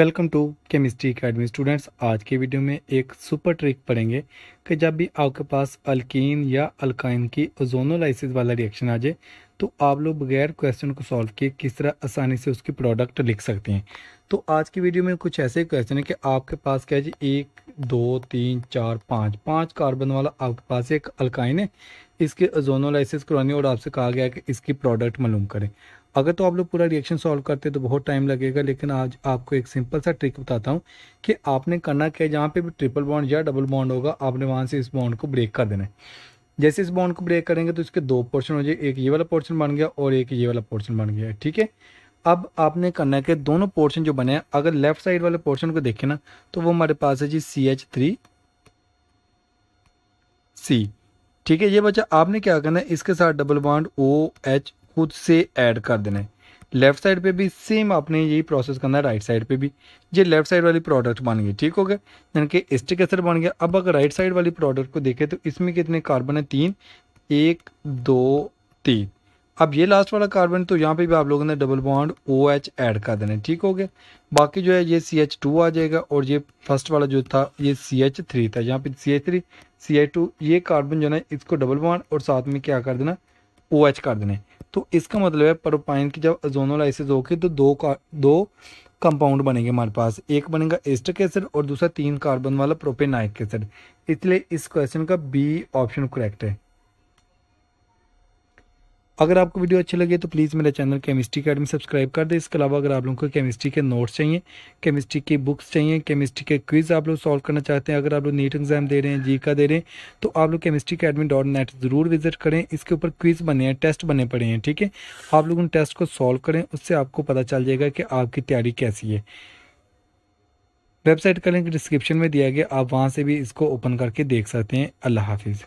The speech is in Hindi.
welcome to chemistry academy students आज के वीडियो में एक सुपर ट्रिक पढ़ेंगे कि जब भी आपके पास अल्किन या अल्काइन की ओजोनोलाइसिस वाला रिएक्शन आ जाए तो आप लोग बगैर क्वेश्चन को सॉल्व किए किस तरह आसानी से उसकी प्रोडक्ट लिख सकते हैं तो आज की वीडियो में कुछ ऐसे क्वेश्चन है कि आपके पास क्या जी एक दो तीन चार पाँच पाँच कार्बन वाला आपके पास एक अल्काइन है इसके ओजोनोलाइसिस करवानी और आपसे कहा गया है कि इसकी प्रोडक्ट मालूम करें अगर तो आप लोग पूरा रिएक्शन सॉल्व करते तो बहुत टाइम लगेगा लेकिन आज आपको एक सिंपल सा ट्रिक बताता हूँ कि आपने करना क्या है जहाँ पे भी ट्रिपल बॉन्ड या डबल बॉन्ड होगा आपने वहाँ से इस बॉन्ड को ब्रेक कर देना है जैसे इस बॉन्ड को ब्रेक करेंगे तो इसके दो पोर्शन हो जाए एक ये वाला पोर्शन बन गया और एक ये वाला पोर्शन बन गया ठीक है अब आपने करना है कि दोनों पोर्शन जो बने हैं अगर लेफ्ट साइड वाले पोर्शन को देखें ना तो वो हमारे पास है जी सी एच थ्री सी ठीक है ये बच्चा आपने क्या करना है इसके साथ डबल बॉन्ड ओ एच खुद से ऐड कर देना है लेफ्ट साइड पे भी सेम आपने यही प्रोसेस करना है राइट साइड पे भी ये लेफ्ट साइड वाली प्रोडक्ट बन गई ठीक हो गया यानी कि एस्टिक एसिड बन गया अब अगर राइट साइड वाली प्रोडक्ट को देखें तो इसमें कितने कार्बन है तीन एक दो तीन अब ये लास्ट वाला कार्बन तो यहाँ पे भी आप लोगों ने double bond O H add कर देना है ठीक हो गया बाकी जो है ये सी एच टू आ जाएगा और ये फर्स्ट वाला जो था ये सी एच थ्री था यहाँ पे C H three C H two ये कार्बन जो है इसको डबल बॉन्ड और साथ में क्या कर देना ओ एच कर देना है तो इसका मतलब है प्रोपाइन की जब जोनोलाइसिस होगी तो दो का दो कंपाउंड बनेंगे हमारे पास एक बनेगा एस्टिक एसिड और दूसरा तीन कार्बन वाला प्रोपेनाइक एसिड इसलिए इस क्वेश्चन का बी ऑप्शन करेक्ट है अगर आपको वीडियो अच्छी लगे तो प्लीज़ मेरे चैनल केमिस्ट्री अकेडमी सब्सक्राइब कर दें इसके अलावा अगर आप लोगों को केमिस्ट्री के नोट्स चाहिए केमिस्ट्री की बुक्स चाहिए केमिस्ट्री के क्विज़ आप लोग सॉल्व करना चाहते हैं अगर आप लोग नीट एग्जाम दे रहे हैं जी का दे रहे हैं तो आप लोग केमिस्ट्री अकेडमी डॉट नेट ज़रूर विजिट करें इसके ऊपर क्विज़ बने हैं टेस्ट बने पड़े हैं ठीक है आप लोग उन टेस्ट को सॉल्व करें उससे आपको पता चल जाएगा कि आपकी तैयारी कैसी है वेबसाइट का लिंक डिस्क्रिप्शन में दिया गया आप वहाँ से भी इसको ओपन करके देख सकते हैं अल्लाह हाफिज़